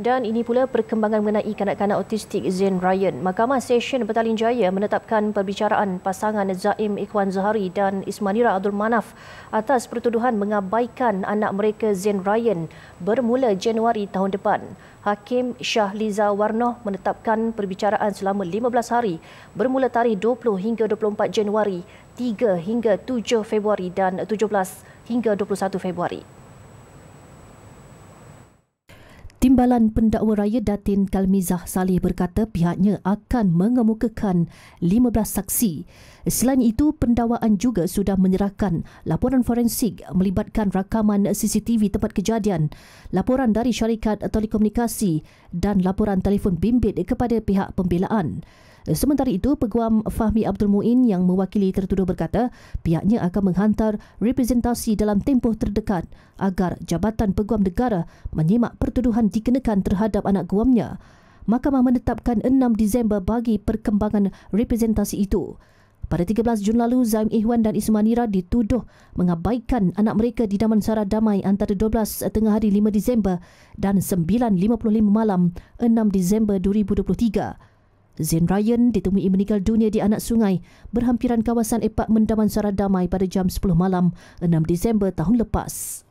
Dan ini pula perkembangan mengenai kanak-kanak autistik Zain Ryan. Mahkamah Sesyen Petaling Jaya menetapkan perbicaraan pasangan Zaim Ikhwan Zahari dan Ismanira Abdul Manaf atas pertuduhan mengabaikan anak mereka Zain Ryan bermula Januari tahun depan. Hakim Liza Warnoh menetapkan perbicaraan selama 15 hari bermula tarikh 20 hingga 24 Januari, 3 hingga 7 Februari dan 17 hingga 21 Februari. Timbalan Pendakwa Raya Datin Kalmizah Saleh berkata pihaknya akan mengemukakan 15 saksi. Selain itu, pendakwaan juga sudah menyerahkan laporan forensik melibatkan rakaman CCTV tempat kejadian, laporan dari syarikat telekomunikasi dan laporan telefon bimbit kepada pihak pembelaan. Sementara itu, Peguam Fahmi Abdul Muin yang mewakili tertuduh berkata pihaknya akan menghantar representasi dalam tempoh terdekat agar Jabatan Peguam Negara menyimak pertuduhan dikenakan terhadap anak guamnya. Mahkamah menetapkan 6 Disember bagi perkembangan representasi itu. Pada 13 Jun lalu, Zaim Ihwan dan Ismanira dituduh mengabaikan anak mereka di sarah Damai antara 12 tengah hari 5 Disember dan 9.55 malam 6 Disember 2023. Zain Ryan ditemui meninggal dunia di anak sungai berhampiran kawasan epak Mendaman Saradamai pada jam 10 malam 6 Disember tahun lepas.